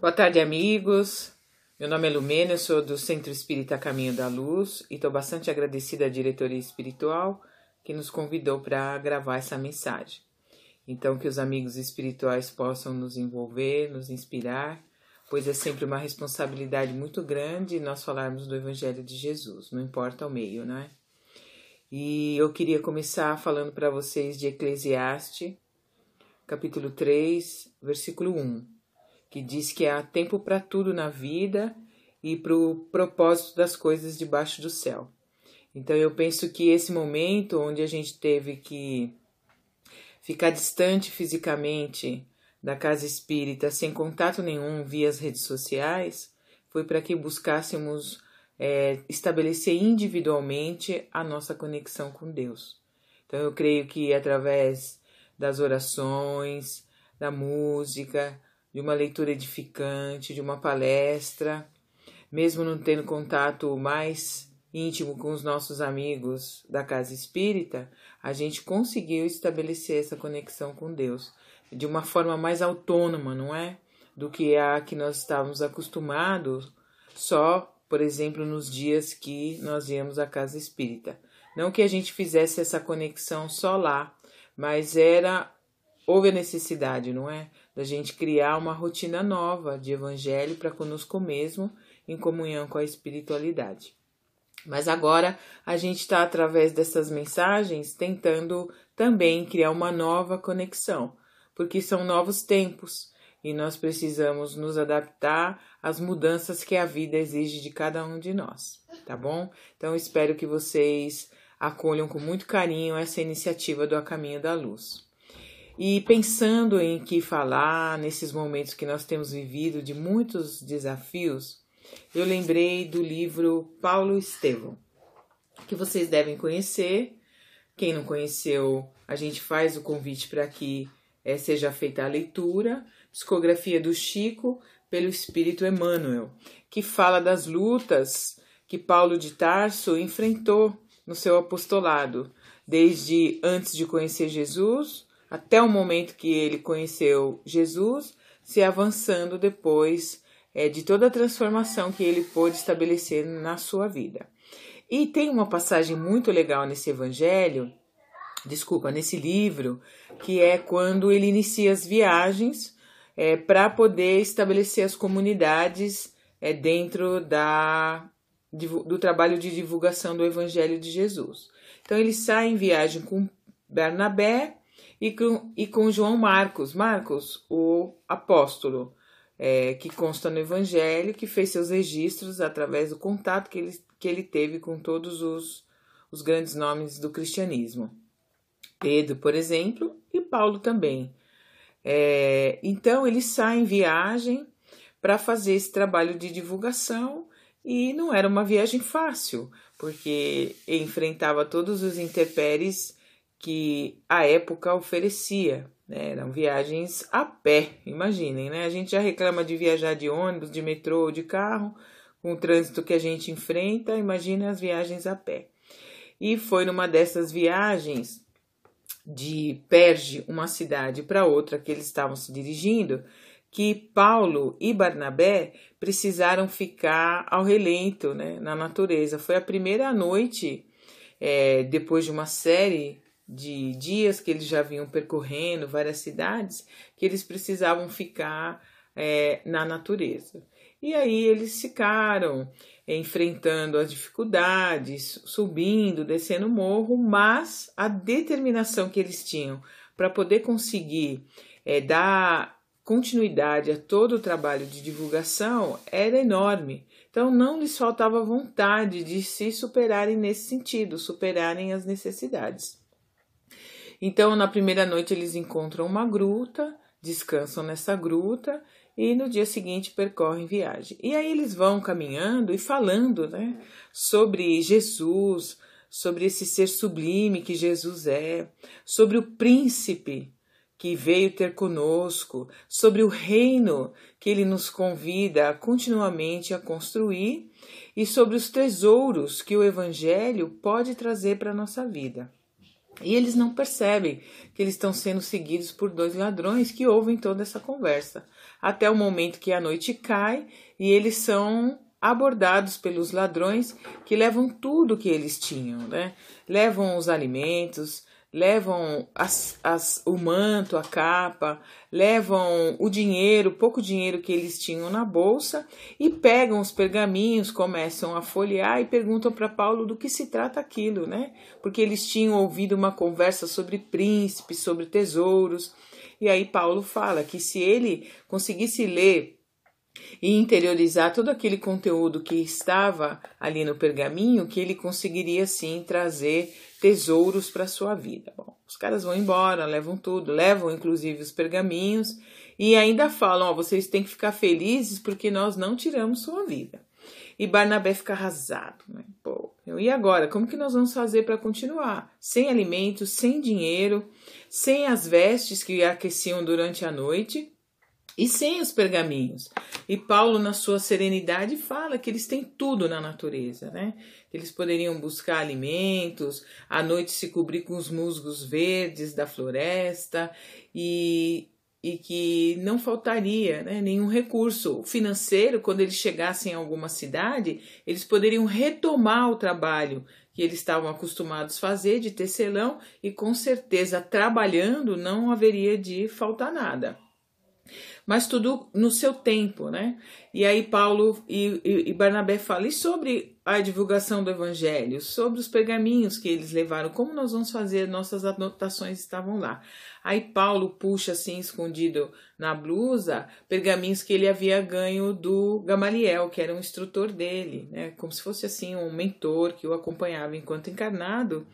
Boa tarde, amigos. Meu nome é Lumena, sou do Centro Espírita Caminho da Luz e estou bastante agradecida à diretoria espiritual que nos convidou para gravar essa mensagem. Então, que os amigos espirituais possam nos envolver, nos inspirar, pois é sempre uma responsabilidade muito grande nós falarmos do Evangelho de Jesus, não importa o meio, né? E eu queria começar falando para vocês de Eclesiastes, capítulo 3, versículo 1 que diz que há tempo para tudo na vida e para o propósito das coisas debaixo do céu. Então eu penso que esse momento onde a gente teve que ficar distante fisicamente da casa espírita, sem contato nenhum via as redes sociais, foi para que buscássemos é, estabelecer individualmente a nossa conexão com Deus. Então eu creio que através das orações, da música, de uma leitura edificante, de uma palestra, mesmo não tendo contato mais íntimo com os nossos amigos da casa espírita, a gente conseguiu estabelecer essa conexão com Deus de uma forma mais autônoma, não é? Do que a que nós estávamos acostumados só, por exemplo, nos dias que nós íamos à casa espírita. Não que a gente fizesse essa conexão só lá, mas era houve a necessidade, não é? da gente criar uma rotina nova de evangelho para conosco mesmo, em comunhão com a espiritualidade. Mas agora a gente está, através dessas mensagens, tentando também criar uma nova conexão, porque são novos tempos e nós precisamos nos adaptar às mudanças que a vida exige de cada um de nós, tá bom? Então espero que vocês acolham com muito carinho essa iniciativa do A Caminho da Luz. E pensando em que falar nesses momentos que nós temos vivido de muitos desafios, eu lembrei do livro Paulo Estevão, que vocês devem conhecer. Quem não conheceu, a gente faz o convite para que é, seja feita a leitura. Psicografia do Chico pelo Espírito Emmanuel, que fala das lutas que Paulo de Tarso enfrentou no seu apostolado, desde antes de conhecer Jesus até o momento que ele conheceu Jesus, se avançando depois é, de toda a transformação que ele pôde estabelecer na sua vida. E tem uma passagem muito legal nesse evangelho, desculpa, nesse livro, que é quando ele inicia as viagens é, para poder estabelecer as comunidades é, dentro da, do trabalho de divulgação do evangelho de Jesus. Então ele sai em viagem com Bernabé, e com, e com João Marcos, Marcos, o apóstolo, é, que consta no Evangelho, que fez seus registros através do contato que ele, que ele teve com todos os, os grandes nomes do cristianismo. Pedro, por exemplo, e Paulo também. É, então, ele sai em viagem para fazer esse trabalho de divulgação e não era uma viagem fácil, porque enfrentava todos os intempéries que a época oferecia. Né? Eram viagens a pé, imaginem, né? A gente já reclama de viajar de ônibus, de metrô, de carro, com o trânsito que a gente enfrenta, Imaginem as viagens a pé. E foi numa dessas viagens de Perge, uma cidade para outra que eles estavam se dirigindo, que Paulo e Barnabé precisaram ficar ao relento, né, na natureza. Foi a primeira noite, é, depois de uma série de dias que eles já vinham percorrendo várias cidades, que eles precisavam ficar é, na natureza. E aí eles ficaram enfrentando as dificuldades, subindo, descendo o morro, mas a determinação que eles tinham para poder conseguir é, dar continuidade a todo o trabalho de divulgação era enorme. Então não lhes faltava vontade de se superarem nesse sentido, superarem as necessidades. Então, na primeira noite, eles encontram uma gruta, descansam nessa gruta e no dia seguinte percorrem viagem. E aí eles vão caminhando e falando né, sobre Jesus, sobre esse ser sublime que Jesus é, sobre o príncipe que veio ter conosco, sobre o reino que ele nos convida continuamente a construir e sobre os tesouros que o Evangelho pode trazer para a nossa vida. E eles não percebem que eles estão sendo seguidos por dois ladrões que ouvem toda essa conversa, até o momento que a noite cai e eles são abordados pelos ladrões que levam tudo que eles tinham, né? Levam os alimentos, levam as, as, o manto, a capa, levam o dinheiro, pouco dinheiro que eles tinham na bolsa, e pegam os pergaminhos, começam a folhear e perguntam para Paulo do que se trata aquilo, né? Porque eles tinham ouvido uma conversa sobre príncipes, sobre tesouros, e aí Paulo fala que se ele conseguisse ler e interiorizar todo aquele conteúdo que estava ali no pergaminho, que ele conseguiria sim trazer tesouros para sua vida. Bom, os caras vão embora, levam tudo, levam inclusive os pergaminhos e ainda falam: ó, vocês têm que ficar felizes porque nós não tiramos sua vida. E Barnabé fica arrasado, né? Pô, e agora? Como que nós vamos fazer para continuar? Sem alimentos, sem dinheiro, sem as vestes que aqueciam durante a noite e sem os pergaminhos. E Paulo, na sua serenidade, fala que eles têm tudo na natureza, né? Eles poderiam buscar alimentos, à noite se cobrir com os musgos verdes da floresta e, e que não faltaria né, nenhum recurso financeiro quando eles chegassem a alguma cidade, eles poderiam retomar o trabalho que eles estavam acostumados a fazer de tecelão e com certeza trabalhando não haveria de faltar nada mas tudo no seu tempo, né? E aí Paulo e, e, e Barnabé falam e sobre a divulgação do evangelho, sobre os pergaminhos que eles levaram, como nós vamos fazer, nossas anotações estavam lá. Aí Paulo puxa assim escondido na blusa pergaminhos que ele havia ganho do Gamaliel, que era um instrutor dele, né? Como se fosse assim um mentor que o acompanhava enquanto encarnado,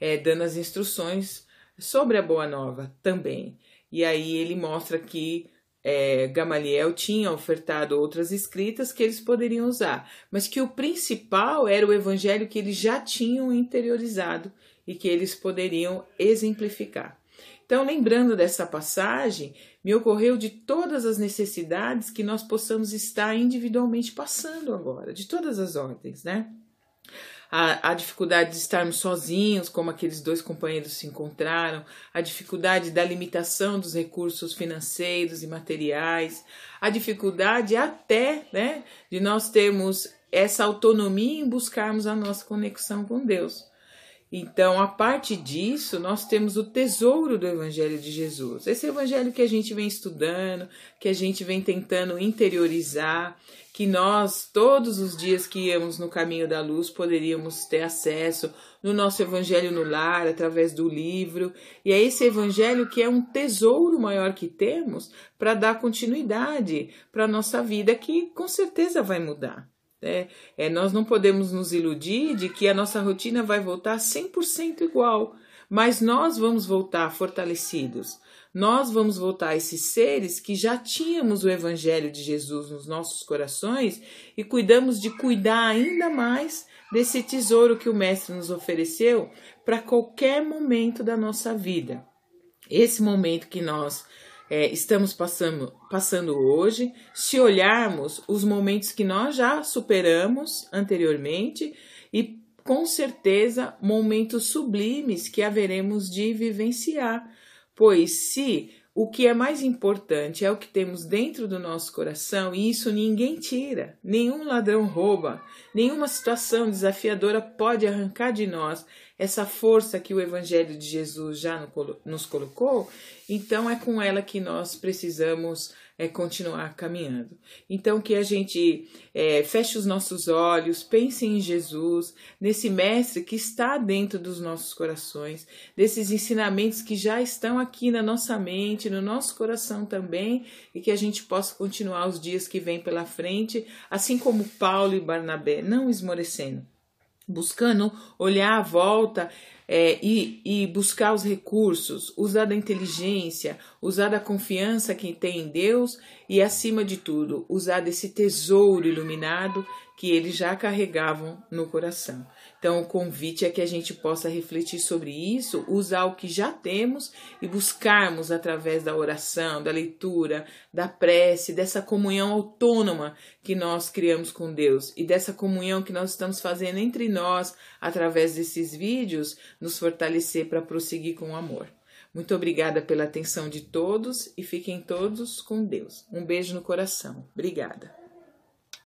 é, dando as instruções sobre a boa nova também. E aí ele mostra que é, Gamaliel tinha ofertado outras escritas que eles poderiam usar, mas que o principal era o evangelho que eles já tinham interiorizado e que eles poderiam exemplificar. Então, lembrando dessa passagem, me ocorreu de todas as necessidades que nós possamos estar individualmente passando agora, de todas as ordens, né? a, a dificuldade de estarmos sozinhos, como aqueles dois companheiros se encontraram, a dificuldade da limitação dos recursos financeiros e materiais, a dificuldade até né, de nós termos essa autonomia em buscarmos a nossa conexão com Deus. Então, a parte disso, nós temos o tesouro do Evangelho de Jesus. Esse Evangelho que a gente vem estudando, que a gente vem tentando interiorizar, que nós, todos os dias que íamos no caminho da luz, poderíamos ter acesso no nosso Evangelho no lar, através do livro. E é esse Evangelho que é um tesouro maior que temos para dar continuidade para a nossa vida, que com certeza vai mudar. Né? É, nós não podemos nos iludir de que a nossa rotina vai voltar 100% igual, mas nós vamos voltar fortalecidos. Nós vamos voltar a esses seres que já tínhamos o Evangelho de Jesus nos nossos corações e cuidamos de cuidar ainda mais desse tesouro que o Mestre nos ofereceu para qualquer momento da nossa vida. Esse momento que nós é, estamos passando, passando hoje, se olharmos os momentos que nós já superamos anteriormente e com certeza momentos sublimes que haveremos de vivenciar, pois se o que é mais importante é o que temos dentro do nosso coração e isso ninguém tira, nenhum ladrão rouba, nenhuma situação desafiadora pode arrancar de nós essa força que o Evangelho de Jesus já nos colocou. Então é com ela que nós precisamos é continuar caminhando. Então, que a gente é, feche os nossos olhos, pense em Jesus, nesse Mestre que está dentro dos nossos corações, desses ensinamentos que já estão aqui na nossa mente, no nosso coração também, e que a gente possa continuar os dias que vêm pela frente, assim como Paulo e Barnabé, não esmorecendo, buscando olhar à volta é, e, e buscar os recursos, usar da inteligência, usar da confiança que tem em Deus e, acima de tudo, usar desse tesouro iluminado que eles já carregavam no coração. Então, o convite é que a gente possa refletir sobre isso, usar o que já temos e buscarmos através da oração, da leitura, da prece, dessa comunhão autônoma que nós criamos com Deus e dessa comunhão que nós estamos fazendo entre nós através desses vídeos, nos fortalecer para prosseguir com o amor. Muito obrigada pela atenção de todos e fiquem todos com Deus. Um beijo no coração. Obrigada.